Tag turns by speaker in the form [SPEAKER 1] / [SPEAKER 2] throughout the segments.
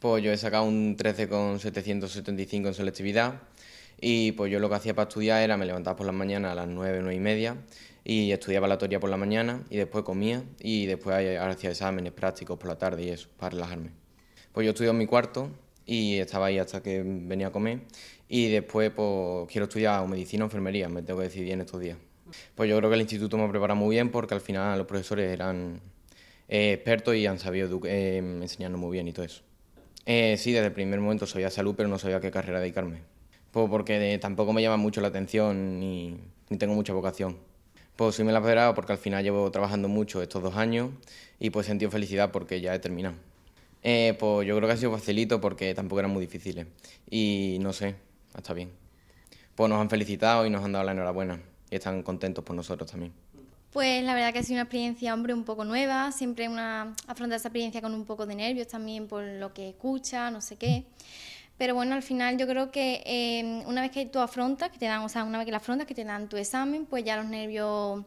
[SPEAKER 1] pues yo he sacado un 13,775 en selectividad y pues yo lo que hacía para estudiar era me levantaba por la mañana a las 9, 9 y media y estudiaba la teoría por la mañana y después comía y después hacía exámenes prácticos por la tarde y eso, para relajarme. Pues yo estudio en mi cuarto y estaba ahí hasta que venía a comer y después pues quiero estudiar medicina o enfermería, me tengo que decidir en estos días. Pues yo creo que el instituto me prepara muy bien porque al final los profesores eran eh, expertos y han sabido eh, enseñarnos muy bien y todo eso. Eh, sí, desde el primer momento soy sabía salud, pero no sabía a qué carrera dedicarme. Pues porque tampoco me llama mucho la atención ni, tengo mucha vocación. Pues sí me la he apoderado porque al final llevo trabajando mucho estos dos años y pues he sentido felicidad porque ya he terminado. pues yo creo que ha sido facilito porque tampoco eran muy difíciles. Y no sé, está bien. Pues nos han felicitado y nos han dado la enhorabuena. Y están contentos por nosotros también.
[SPEAKER 2] Pues la verdad que ha sido una experiencia, hombre, un poco nueva, siempre una afronta esa experiencia con un poco de nervios también por lo que escucha, no sé qué. Pero bueno, al final yo creo que eh, una vez que tú afrontas, que te dan, o sea, una vez que la afrontas, que te dan tu examen, pues ya los nervios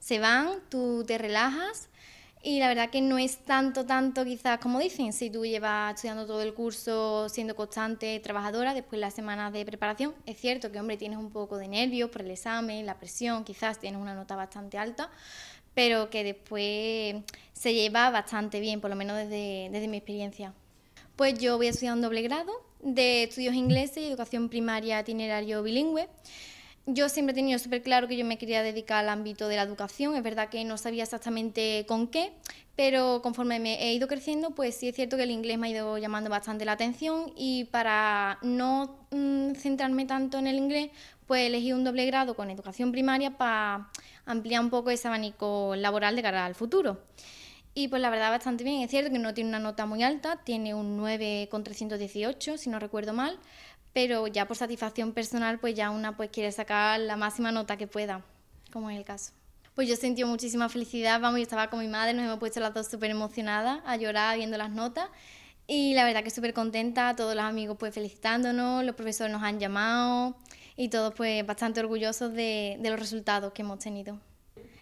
[SPEAKER 2] se van, tú te relajas y la verdad que no es tanto, tanto quizás como dicen, si tú llevas estudiando todo el curso, siendo constante, trabajadora, después las semanas de preparación, es cierto que, hombre, tienes un poco de nervios por el examen, la presión, quizás tienes una nota bastante alta, pero que después se lleva bastante bien, por lo menos desde, desde mi experiencia. Pues yo voy a estudiar un doble grado de estudios ingleses y educación primaria itinerario bilingüe yo siempre he tenido súper claro que yo me quería dedicar al ámbito de la educación. Es verdad que no sabía exactamente con qué, pero conforme me he ido creciendo, pues sí es cierto que el inglés me ha ido llamando bastante la atención y para no mm, centrarme tanto en el inglés, pues elegí un doble grado con educación primaria para ampliar un poco ese abanico laboral de cara al futuro. Y pues la verdad bastante bien, es cierto que no tiene una nota muy alta, tiene un con 9,318 si no recuerdo mal, pero ya por satisfacción personal pues ya una pues quiere sacar la máxima nota que pueda, como es el caso. Pues yo he muchísima felicidad, vamos, yo estaba con mi madre, nos hemos puesto las dos súper emocionadas a llorar viendo las notas y la verdad que súper contenta, todos los amigos pues felicitándonos, los profesores nos han llamado y todos pues bastante orgullosos de, de los resultados que hemos tenido.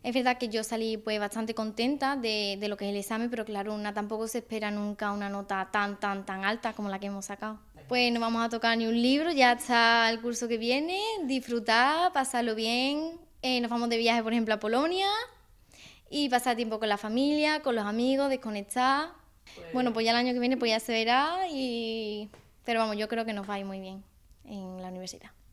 [SPEAKER 2] Es verdad que yo salí pues bastante contenta de, de lo que es el examen, pero claro, una tampoco se espera nunca una nota tan, tan, tan alta como la que hemos sacado. Pues no vamos a tocar ni un libro, ya está el curso que viene, disfrutar, pasarlo bien. Eh, nos vamos de viaje, por ejemplo, a Polonia y pasar tiempo con la familia, con los amigos, desconectar. Pues bueno, pues ya el año que viene pues ya se verá y... Pero vamos, yo creo que nos va a ir muy bien en la universidad.